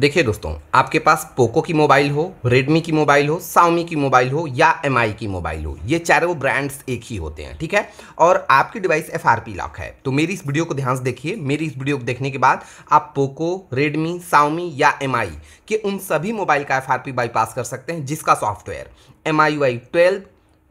देखिए दोस्तों आपके पास पोको की मोबाइल हो रेडमी की मोबाइल हो साउमी की मोबाइल हो या एम की मोबाइल हो ये चारों ब्रांड्स एक ही होते हैं ठीक है और आपकी डिवाइस एफ आर लॉक है तो मेरी इस वीडियो को ध्यान से देखिए मेरी इस वीडियो को देखने के बाद आप पोको रेडमी साउमी या एम के उन सभी मोबाइल का एफ बाईपास कर सकते हैं जिसका software M I Y twelve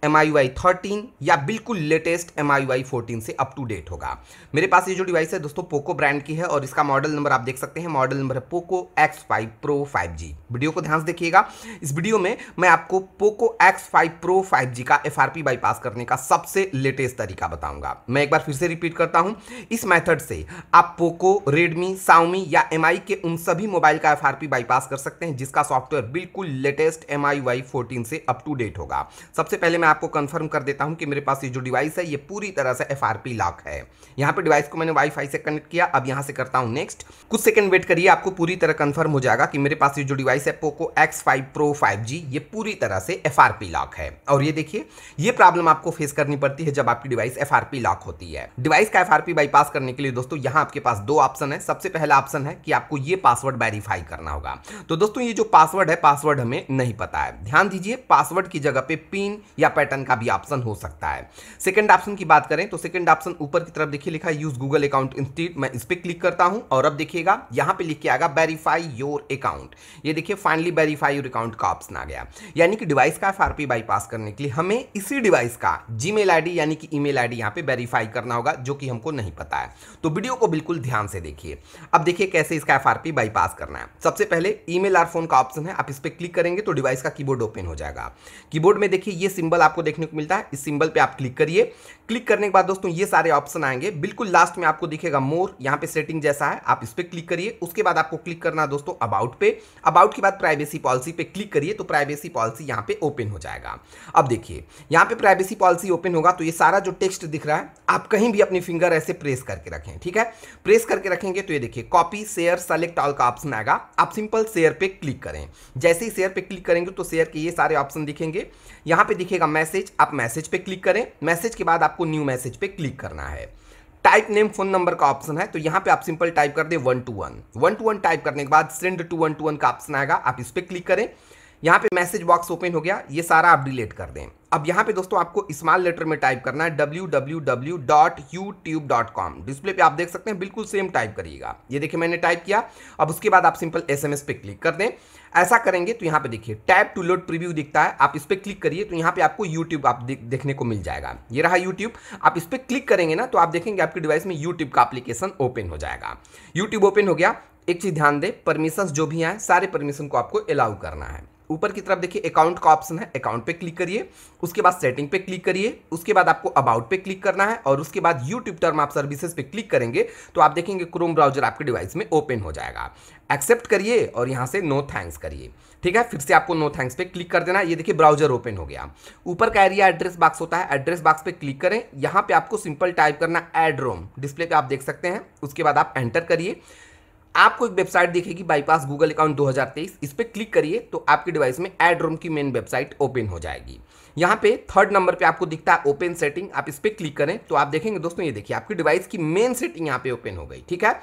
M I Y thirteen या बिल्कुल latest M I Y fourteen से अप टू डेट होगा मेरे पास ये जो डिवाइस है दोस्तों पोको ब्रांड की है और इसका मॉडल नंबर आप देख सकते हैं मॉडल नंबर है Poco X five pro five G video को ध्यान से देखिएगा इस वीडियो में मैं आपको Poco X five pro five G का एफ आर पी बाईपास करने का सबसे लेटेस्ट तरीका बताऊंगा मैं एक बार फिर से रिपीट करता हूँ इस मैथड से आप पोको रेडमी साउमी या एम आई के उन सभी मोबाइल का एफ आर पी बाईपास कर सकते हैं जिसका सॉफ्टवेयर बिल्कुल latest M I Y fourteen से अप टू डेट होगा सबसे पहले मैं आपको कंफर्म कर देता हूं कि मेरे पास ये जो डिवाइस है ये पूरी तरह से एफ आर लाक है यहां पे डिवाइस को मैंने वाईफाई से कनेक्ट किया अब यहां से करता हूं नेक्स्ट कुछ सेकंड वेट करिए आपको पूरी तरह कंफर्म हो जाएगा कि मेरे पास ये जो डिवाइस है Poco X five pro five G ये पूरी तरह से एफ आर पी लॉक है और ये देखिए ये प्रॉब्लम आपको फेस करनी पड़ती है जब आपकी device F R P lock होती है डिवाइस का एफ आर पी बाईपास करने के लिए दोस्तों यहां आपके पास दो ऑप्शन है सबसे पहला ऑप्शन है कि आपको ये पासवर्ड वेरीफाई करना होगा तो दोस्तों ये जो पासवर्ड है पासवर्ड हमें नहीं पता है ध्यान दीजिए पासवर्ड की जगह पे पिन या पैटर्न का भी ऑप्शन हो सकता है सेकंड ऑप्शन की बात करें तो सेकंड ऑप्शन ऊपर की तरफ देखिए लिखा है यूज गूगल अकाउंट इंस्टीट मैं इस पर क्लिक करता हूं और अब देखिएगा यहां पे लिख के आएगा वेरीफाई योर अकाउंट ये देखिए फाइनली वेरीफाई योर अकाउंट का ऑप्शन आ गया यानी कि डिवाइस का एफ बाईपास करने के लिए हमें इसी डिवाइस का जी मेल यानी कि ई मेल आई पे वेरीफाई करना होगा जो कि हमको नहीं पता है तो वीडियो को बिल्कुल ध्यान से देखिए अब देखिए कैसे इसका एफ बाईपास करना है सबसे पहले ई मेल फोन का ऑप्शन है आप इस पर क्लिक करेंगे तो डिवाइस का कीबोर्ड ओपन हो जाएगा कीबोर्ड में देखिए ये सिंबल आपको देखने को मिलता है इस सिंबल पे आप क्लिक करिए क्लिक करने के बाद दोस्तों ये सारे ऑप्शन आएंगे बिल्कुल लास्ट में आपको दिखेगा मोर यहाँ पे सेटिंग जैसा है आप इस पर क्लिक करिए उसके बाद आपको क्लिक करना दोस्तों अबाउट पे अबाउट के बाद प्राइवेसी पॉलिसी पे क्लिक करिए तो प्राइवेसी पॉलिसी यहाँ पे ओपन हो जाएगा अब देखिए यहाँ पे प्राइवेसी पॉलिसी ओपन होगा तो ये सारा जो टेक्स्ट दिख रहा है आप कहीं भी अपनी फिंगर ऐसे प्रेस करके रखें ठीक है प्रेस करके रखेंगे तो ये देखिए कॉपी शेयर सेलेक्ट ऑल का ऑप्शन आएगा आप सिंपल शेयर पे क्लिक करें जैसे ही शेयर पे क्लिक करेंगे तो शेयर के ये सारे ऑप्शन दिखेंगे यहाँ पे दिखेगा मैसेज आप मैसेज पे क्लिक करें मैसेज के बाद आपको न्यू मैसेज पे क्लिक करना है टाइप नेम फोन नंबर का ऑप्शन है तो यहाँ पे आप सिंपल टाइप कर दें one two one one two one type करने के बाद send to one two one का ऑप्शन आएगा आप इस पर क्लिक करें यहाँ पे मैसेज बॉक्स ओपन हो गया ये सारा आप डिलीट कर दें अब यहाँ पे दोस्तों आपको स्मॉल लेटर में टाइप करना है www.youtube.com डिस्प्ले पे आप देख सकते हैं बिल्कुल सेम टाइप करिएगा ये देखिए मैंने टाइप किया अब उसके बाद आप सिंपल एसएमएस पे क्लिक कर दें ऐसा करेंगे तो यहाँ पे देखिए टैब टू लोड प्रीव्यू दिखता है आप इस पर क्लिक करिए तो यहाँ पे आपको यूट्यूब आप देखने को मिल जाएगा ये रहा यूट्यूब आप इस पर क्लिक करेंगे ना तो आप देखेंगे आपके डिवाइस में यूट्यूब का अप्लीकेशन ओपन हो जाएगा यूट्यूब ओपन हो गया एक चीज़ ध्यान दें परमिशंस जो भी हैं सारे परमिशन को आपको अलाउ करना है ऊपर की तरफ देखिए अकाउंट का ऑप्शन है अकाउंट पे क्लिक करिए उसके बाद सेटिंग पे क्लिक करिए उसके बाद आपको अबाउट पे क्लिक करना है और उसके बाद यूट्यूब टर्म आप सर्विसेज पे क्लिक करेंगे तो आप देखेंगे क्रोम ब्राउजर आपके डिवाइस में ओपन हो जाएगा एक्सेप्ट करिए और यहाँ से नो थैंक्स करिए ठीक है फिर से आपको नो थैंक्स पे क्लिक कर देना ये देखिए ब्राउजर ओपन हो गया ऊपर का एरिया एड्रेस बॉक्स होता है एड्रेस बॉक्स पे क्लिक करें यहाँ पे आपको सिंपल टाइप करना एड रोम डिस्प्ले पे आप देख सकते हैं उसके बाद आप एंटर करिए आपको एक वेबसाइट दिखेगी बाईपास गूगल अकाउंट 2023 इस पर क्लिक करिए तो आपके डिवाइस में एड रोम की मेन वेबसाइट ओपन हो जाएगी यहाँ पे थर्ड नंबर पे आपको दिखता है ओपन सेटिंग आप इस पर क्लिक करें तो आप देखेंगे दोस्तों ये देखिए आपकी डिवाइस की मेन सेटिंग यहाँ पे ओपन हो गई ठीक है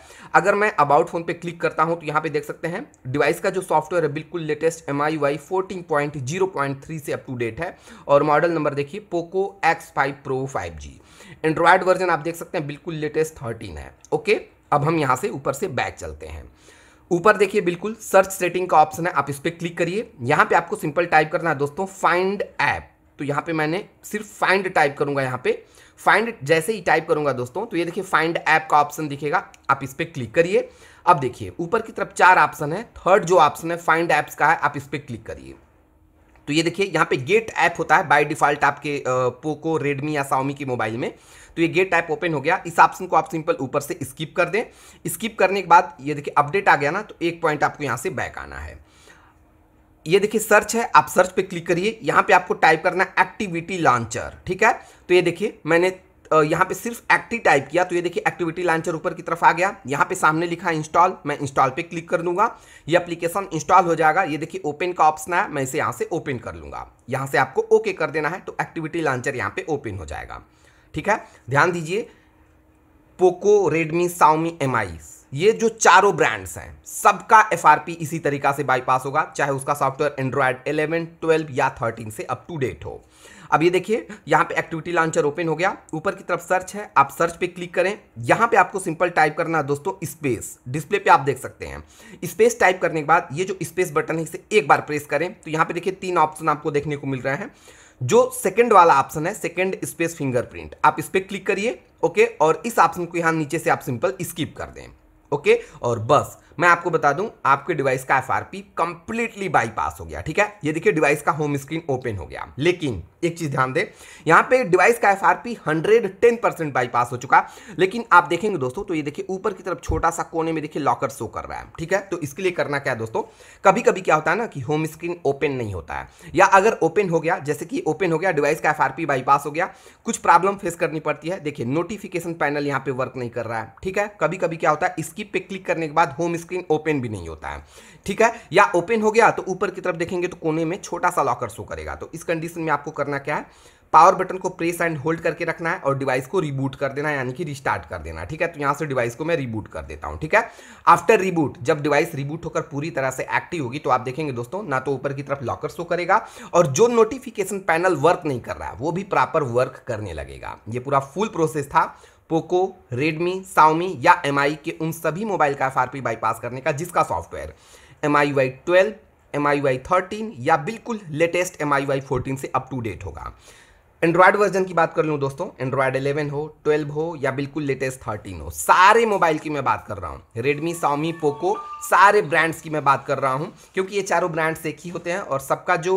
अगर मैं अबाउट फोन पे क्लिक करता हूँ तो यहाँ पे देख सकते हैं डिवाइस का जो सॉफ्टवेयर है बिल्कुल latest M I Y fourteen point zero point three से अप टू डेट है और मॉडल नंबर देखिए Poco X five pro five G Android version आप देख सकते हैं बिल्कुल लेटेस्ट थर्टीन है ओके अब हम यहाँ से ऊपर से बैक चलते हैं ऊपर देखिए बिल्कुल सर्च सेटिंग का ऑप्शन है आप इस पर क्लिक करिए यहाँ पे आपको सिंपल टाइप करना है दोस्तों फाइंड ऐप तो यहाँ पे मैंने सिर्फ फाइंड टाइप करूँगा यहाँ पे फाइंड जैसे ही टाइप करूँगा दोस्तों तो ये देखिए फाइंड ऐप का ऑप्शन दिखेगा आप इस पर क्लिक करिए अब देखिए ऊपर की तरफ चार ऑप्शन है थर्ड जो ऑप्शन है फाइंड ऐप्स का है आप इस पर क्लिक करिए तो ये देखिए यहाँ पे गेट ऐप होता है बाय डिफ़ॉल्ट आपके पोको रेडमी या साउमी के मोबाइल में तो ये गेट ऐप ओपन हो गया इस ऑप्शन को आप सिंपल ऊपर से स्किप कर दें स्किप करने के बाद ये देखिए अपडेट आ गया ना तो एक पॉइंट आपको यहाँ से बैक आना है ये देखिए सर्च है आप सर्च पे क्लिक करिए यहाँ पे आपको टाइप करना है एक्टिविटी लॉन्चर ठीक है तो ये देखिए मैंने यहाँ पे सिर्फ एक्टिव टाइप किया तो ये देखिए एक्टिविटी लॉन्चर ऊपर की तरफ आ गया यहाँ पे सामने लिखा इंस्टॉल मैं इंस्टॉल पे क्लिक कर दूंगा ये एप्लीकेशन इंस्टॉल हो जाएगा ये देखिए ओपन का ऑप्शन है मैं इसे यहाँ से ओपन कर लूंगा यहाँ से आपको ओके कर देना है तो एक्टिविटी लॉन्चर यहाँ पे ओपन हो जाएगा ठीक है ध्यान दीजिए पोको रेडमी साउमी एम ये जो चारों ब्रांड्स हैं सबका एफ इसी तरीका से बाईपास होगा चाहे उसका सॉफ्टवेयर एंड्रॉयड 11, 12 या 13 से अप टू डेट हो अब ये देखिए यहाँ पे एक्टिविटी लॉन्चर ओपन हो गया ऊपर की तरफ सर्च है आप सर्च पे क्लिक करें यहाँ पे आपको सिंपल टाइप करना है दोस्तों स्पेस डिस्प्ले पे आप देख सकते हैं स्पेस टाइप करने के बाद ये जो स्पेस बटन है इसे एक बार प्रेस करें तो यहाँ पे देखिए तीन ऑप्शन आपको देखने को मिल रहे हैं जो सेकंड वाला ऑप्शन है सेकंड स्पेस फिंगरप्रिंट आप इस पर क्लिक करिए ओके और इस ऑप्शन को यहाँ नीचे से आप सिंपल स्किप कर दें ओके और बस मैं आपको बता दूं आपके डिवाइस का एफआरपी कंप्लीटली बाईपास हो गया ठीक है ये देखिए डिवाइस का होम स्क्रीन ओपन हो गया लेकिन एक चीज ध्यान दें यहां पे डिवाइस का एफआरपी 110 परसेंट बाईपास हो चुका लेकिन आप देखेंगे दोस्तों तो ये देखिए ऊपर की तरफ छोटा सा कोने में देखिए लॉकर शो कर रहा है ठीक है तो इसके लिए करना क्या है दोस्तों कभी कभी क्या होता है ना कि होम स्क्रीन ओपन नहीं होता है या अगर ओपन हो गया जैसे कि ओपन हो गया डिवाइस का एफ बाईपास हो गया कुछ प्रॉब्लम फेस करनी पड़ती है देखिए नोटिफिकेशन पैनल यहाँ पे वर्क नहीं कर रहा है ठीक है कभी कभी क्या होता है की पे क्लिक करने के बाद होम स्क्रीन ओपन भी नहीं होता है ठीक है या ओपन हो गया तो ऊपर की तरफ देखेंगे तो कोने में छोटा सा लॉकर शो करेगा तो इस कंडीशन में आपको करना क्या है पावर बटन को प्रेस एंड होल्ड करके रखना है और डिवाइस को रिबूट कर देना यानी कि रिस्टार्ट कर देना ठीक है तो यहाँ से डिवाइस को मैं रिबूट कर देता हूँ ठीक है आफ्टर रिबूट जब डिवाइस रिबूट होकर पूरी तरह से एक्टिव होगी तो आप देखेंगे दोस्तों ना तो ऊपर की तरफ लॉकर शो करेगा और जो नोटिफिकेशन पैनल वर्क नहीं कर रहा है वो भी प्रॉपर वर्क करने लगेगा ये पूरा फुल प्रोसेस था पोको रेडमी साउमी या एम के उन सभी मोबाइल का एफ बाईपास करने का जिसका software M I Y twelve M I Y thirteen या बिल्कुल latest M I Y fourteen से अप टू डेट होगा एंड्रॉयड वर्जन की बात कर लूँ दोस्तों एंड्रॉयड 11 हो 12 हो या बिल्कुल लेटेस्ट 13 हो सारे मोबाइल की मैं बात कर रहा हूँ रेडमी सामी पोको सारे ब्रांड्स की मैं बात कर रहा हूँ क्योंकि ये चारों ब्रांड्स एक ही होते हैं और सबका जो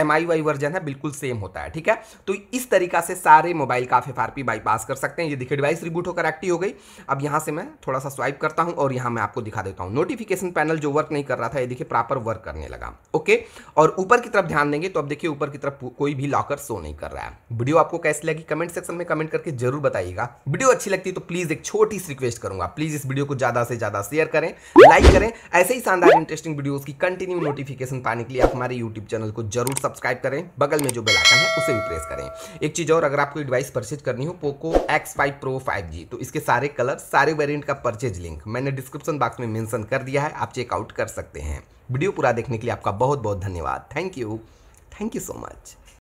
एम आई वाई वर्जन है बिल्कुल सेम होता है ठीक है तो इस तरीका से सारे मोबाइल का एफ आर पी बाईपास कर सकते हैं ये देखिए डिवाइस रिबूट होकर एक्टिव हो गई अब यहाँ से मैं थोड़ा सा स्वाइप करता हूँ और यहाँ मैं आपको दिखा देता हूँ नोटिफिकेशन पैनल जो वर्क नहीं कर रहा था ये देखिए प्रॉपर वर्क करने लगा ओके और ऊपर की तरफ ध्यान देंगे तो अब देखिए ऊपर की तरफ कोई भी लॉकर शो नहीं कर रहा है वीडियो आपको कैसी लगी कमेंट सेक्शन में कमेंट करके जरूर बताइएगा वीडियो अच्छी लगती है तो प्लीज़ एक छोटी सी रिक्वेस्ट करूंगा प्लीज़ इस वीडियो को ज़्यादा से ज़्यादा शेयर करें लाइक करें ऐसे ही शानदार इंटरेस्टिंग वीडियो की कंटिन्यू नोटिफिकेशन पाने के लिए आप हमारे यूट्यूब चैनल को जरूर सब्सक्राइब करें बगल में जो बेलाइकन है उसे भी प्रेस करें एक चीज़ और अगर आपको एडवाइस परचेज करनी हो Poco X five pro five G तो इसके सारे कलर सारे वेरियंट का परचेज लिंक मैंने डिस्क्रिप्शन बॉक्स में मैंशन कर दिया है आप चेकआउट कर सकते हैं वीडियो पूरा देखने के लिए आपका बहुत बहुत धन्यवाद thank you thank you so much